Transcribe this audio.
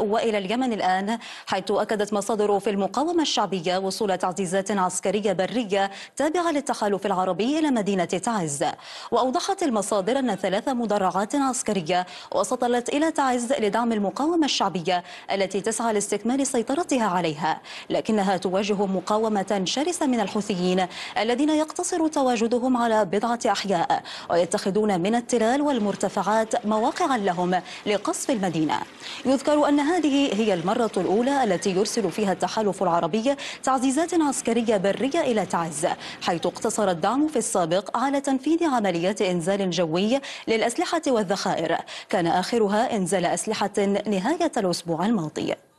والى اليمن الان حيث اكدت مصادر في المقاومه الشعبيه وصول تعزيزات عسكريه بريه تابعه للتحالف العربي الى مدينه تعز واوضحت المصادر ان ثلاث مدرعات عسكريه وصلت الى تعز لدعم المقاومه الشعبيه التي تسعى لاستكمال سيطرتها عليها لكنها تواجه مقاومه شرسه من الحوثيين الذين يقتصر تواجدهم على بضعه احياء ويتخذون من التلال والمرتفعات مواقعا لهم لقصف المدينه يذكر ان هذه هي المرة الأولى التي يرسل فيها التحالف العربي تعزيزات عسكرية برية إلى تعز حيث اقتصر الدعم في السابق على تنفيذ عمليات إنزال جوي للأسلحة والذخائر كان آخرها إنزال أسلحة نهاية الأسبوع الماضي